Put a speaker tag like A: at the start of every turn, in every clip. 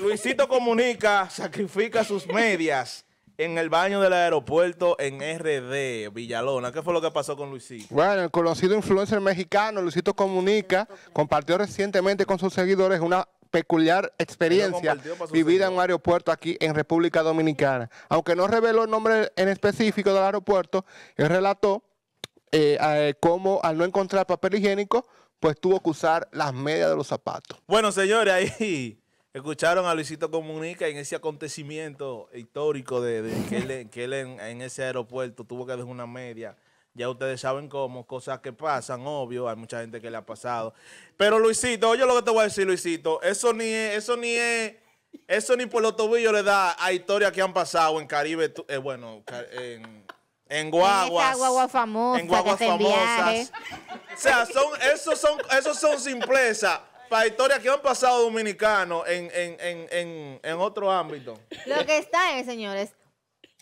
A: Luisito Comunica sacrifica sus medias en el baño del aeropuerto en RD, Villalona. ¿Qué fue lo que pasó con Luisito? Bueno, el conocido influencer mexicano Luisito Comunica compartió recientemente con sus seguidores una peculiar experiencia vivida en un aeropuerto aquí en República Dominicana. Aunque no reveló el nombre en específico del aeropuerto, él relató eh, eh, cómo al no encontrar papel higiénico, pues tuvo que usar las medias de los zapatos. Bueno, señores, ahí Escucharon a Luisito Comunica en ese acontecimiento histórico de, que él, en, ese aeropuerto tuvo que dejar una media. Ya ustedes saben cómo, cosas que pasan, obvio, hay mucha gente que le ha pasado. Pero Luisito, oye lo que te voy a decir, Luisito, eso ni eso ni es, eso ni por los tobillos le da a historias que han pasado en Caribe, eh, bueno, en, en guaguas. Guagua
B: famosa en guaguas famosas.
A: O sea, son, esos son, esos son para historias que han pasado dominicanos en, en, en, en, otro ámbito. Lo que
B: está es, señores,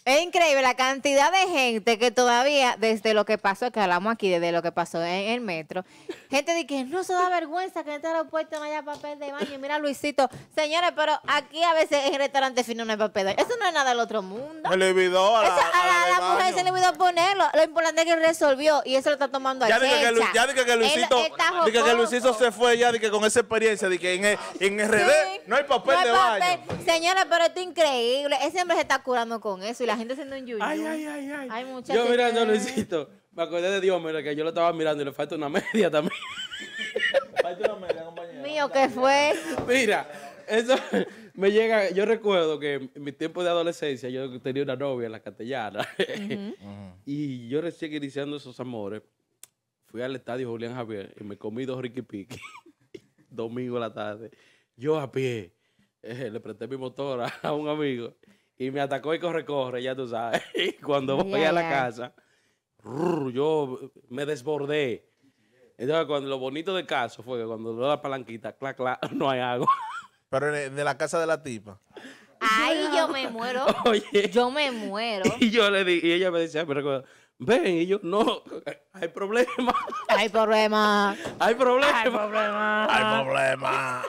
B: es increíble la cantidad de gente que todavía, desde lo que pasó, que hablamos aquí, desde lo que pasó en el metro, gente de que no se da vergüenza que en este aeropuerto no haya papel de baño. Mira, Luisito, señores, pero aquí a veces en restaurantes finos no hay papel de baño. Eso no es nada del otro mundo.
A: Se le olvidó a la, eso,
B: a la, mujer, se le olvidó ponerlo. Lo importante es que resolvió y eso lo está tomando a ya dije que, ya dije que
A: Luisito, se fue ya, dije con esa experiencia, de que en, en RD no hay papel
B: de baño. Señores, pero esto es increíble. Ese hombre se está curando con eso y la gente haciendo un Ay, ay, ay, ay. yo mirando Luisito,
C: me acordé de Dios, mira, que yo lo estaba mirando y le falta una media también.
B: falta una media, compañero. Mío, ¿qué fue? Mira,
C: eso me llega, yo recuerdo que en mi tiempo de adolescencia yo tenía una novia la castellana y yo recién iniciando esos amores, fui al estadio Julián Javier y me comí dos Ricky domingo a la tarde, yo a pie. Eh, le presté mi motor a un amigo y me atacó y corre, corre, ya tú sabes. Y cuando voy a la casa, yo me desbordé. Entonces, cuando lo bonito del caso fue que cuando veo la palanquita, clac, clac, no hay agua. Pero de la casa de la tipa.
B: Ay, yo me muero. Oye. Yo me muero.
C: Y yo le di, y ella me decía, me ven, y yo, no, hay problema.
B: Hay problema. Hay problema. Hay problema.
C: Hay problema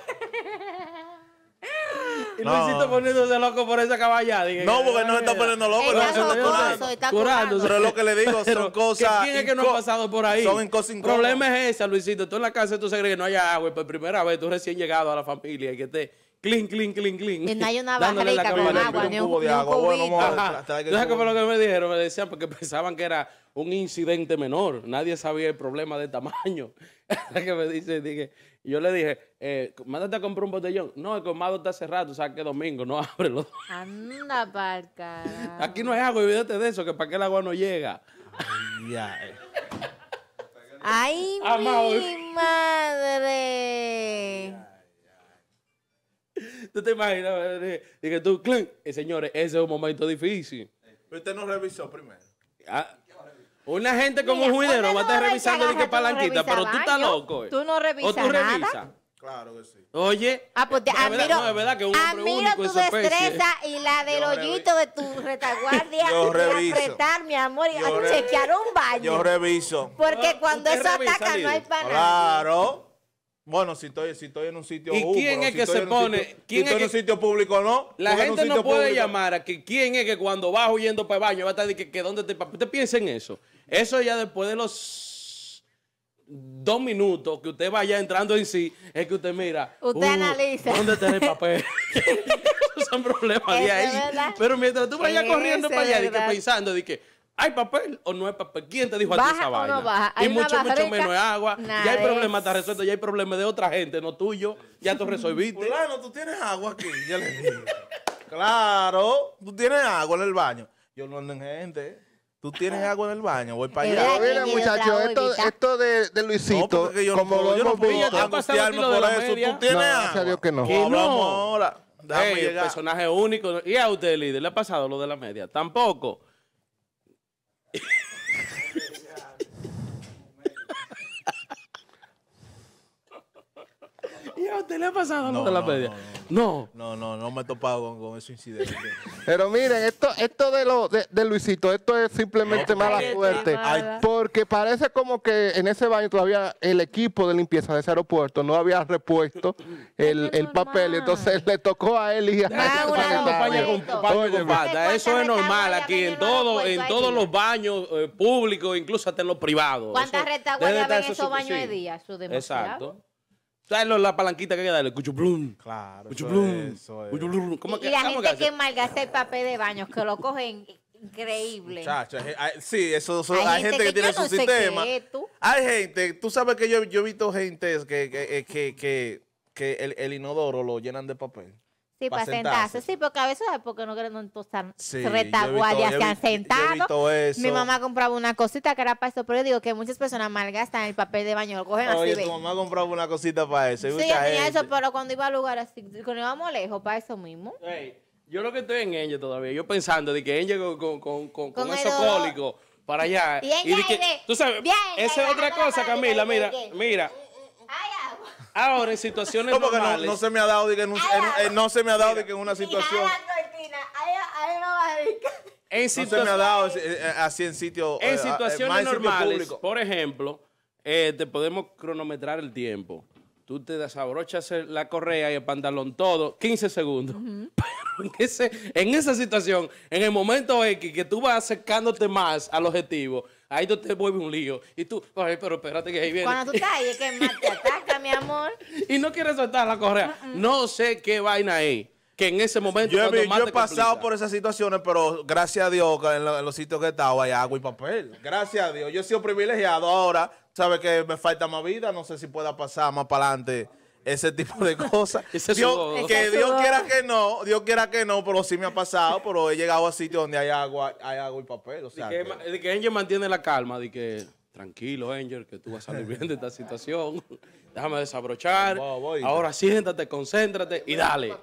C: no. Luisito poniéndose loco por esa caballada. no, porque no se está poniendo loco. está, curando, está es Pero lo que le digo son cosas. ¿Quién es que no ha pasado por ahí? Son en cosas El problema es ese, Luisito. Tú en la casa tú se crees que no haya agua. Y Por primera vez tú recién llegado a la familia y que te Clean, cling cling clean. Y no hay una barrica con agua, ni un, cubo de agua. Bueno, ¿Sabes que lo que me dijeron? Me decían porque pensaban que era un incidente menor. Nadie sabía el problema de tamaño. que me dice, dije, yo le dije, eh, mándate a comprar un botellón. No, el comado está cerrado, o sea, que domingo, no abre dos.
B: Anda, parca.
C: Aquí no hay agua, olvídate de eso, que para qué el agua no llega. Ay, ya. Eh.
B: Ay mi madre. tú
C: te imaginas, dije tú, eh, señores, ese es un momento difícil.
A: Pero usted no revisó primero.
C: Ah, una gente como un juidero va a estar revisando de que palanquita, pero tú estás loco. Eh. Tú no revisas. O tú nada? Claro que sí. Oye, ah, pues, admiro, verdad, verdad que un
B: tu destreza y la del hoyito de tu retaguardia yo reviso. mi amor, y yo a chequear un baño. Yo reviso. Porque cuando eso ataca no hay para
C: Claro. Bueno, si estoy, si estoy en un sitio ¿Y quién es que se pone? estoy en un
A: sitio público no? La gente no puede llamar
C: a que quién es que cuando vas huyendo para el baño va a estar diciendo que, está dónde te... Usted piensa en eso. Eso ya después de los dos minutos que usted vaya entrando en sí, es que usted mira. Usted uh, analiza. ¿Dónde está el papel? Esos son problemas de ahí. Pero mientras tú vayas corriendo para allá, pensando, de que ¿Hay papel o no hay papel? ¿Quién te dijo a ti esa vaina? No baja. Y mucho, mucho menos agua. Ya hay problemas está resuelto, ya hay problemas de otra gente, no tuyo. Ya tú resolviste.
A: Claro, tú tienes agua aquí. Ya le dije.
C: claro, tú tienes agua en el baño. Yo no ando en gente.
A: Tú tienes agua en el baño, voy para allá. Mira, muchachos, esto, esto de, de Luisito, no, yo no puedo, yo no angustiarme por eso. Tú tienes no, agua. Dios que no. Que no. ahora.
C: Déjame personaje único. ¿Y a usted, líder? ¿Le ha pasado lo de la media? Tampoco. no, no,
A: No. No, me he topado con, ese incidente. Pero miren,
C: esto, esto de, lo, de,
A: Luisito, esto es simplemente mala suerte. Porque parece como que en ese baño todavía el equipo de limpieza de ese aeropuerto no había repuesto el, papel. Entonces le tocó a él y a
B: ah,
C: este eso es normal aquí, en, todo, en todos los baños eh, públicos, incluso hasta en los privados. ¿Cuántas
B: retaguas en esos baños de día? Exacto.
C: ¿Sabes la palanquita que hay que darle? blum. Claro. Cucho y, la
B: gente que malgaste el papel de baño, que lo cogen increíble.
A: Chacho, sí, eso, hay, gente, que, tiene su sistema. Hay gente, tú sabes que yo, yo he visto gente que, que, eh, que, que el, inodoro lo llenan de papel. Sí, para, sentarse.
B: Sí, porque a veces porque no quieren entonces sí, retaguardias que han sentado. Mi mamá compraba una cosita que era para eso, pero yo digo que muchas personas malgastan el papel de baño, lo cogen así. Oye, tu mamá
C: compraba una cosita para eso. sí, tenía
B: eso, pero cuando iba a lugares cuando íbamos lejos, para eso mismo.
C: yo lo que estoy en ella todavía, yo pensando de que ella con, con, con, con para allá. Y, tú sabes, esa es otra cosa, Camila, mira, mira. Ahora, en situaciones no, normales. No, no, se me ha dado, diga, en en, no se
A: me ha dado, de que en una
C: situación. En no se me ha dado eh, eh, así en sitio. En eh, situaciones normales, por ejemplo, te podemos cronometrar el tiempo. Tú te desabrochas la correa y el pantalón todo, 15 segundos. Uh En, ese, en, esa situación, en el momento X que tú vas acercándote más al objetivo, ahí tú te vuelve un lío. Y tú, pero espérate que ahí viene. Cuando tú estás ahí
B: es que más te ataca, mi amor.
C: Y no quieres soltar la correa. No sé qué vaina es que en ese momento. Yo, he, yo he pasado
A: por esas situaciones, pero gracias a Dios, en, en los sitios que he estado hay agua y papel. Gracias a Dios. Yo he sido privilegiado. Ahora, sabes que me falta más vida. No sé si pueda pasar más para adelante ese tipo de cosas. Dios, que Dios quiera que no, Dios quiera que no, pero sí me ha pasado, pero he llegado a sitios donde hay agua, hay agua y papel. O sea, de
C: que, Angel mantiene la calma, de que tranquilo, Angel, que tú vas a salir bien de esta situación. Déjame desabrochar. Ahora siéntate, concéntrate y dale.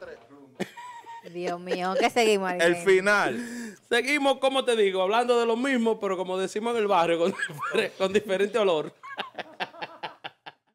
B: Dios mío, que seguimos? Ahí? El
C: final. Seguimos, como te digo, hablando de lo mismo, pero como decimos en el barrio, con, con diferente olor.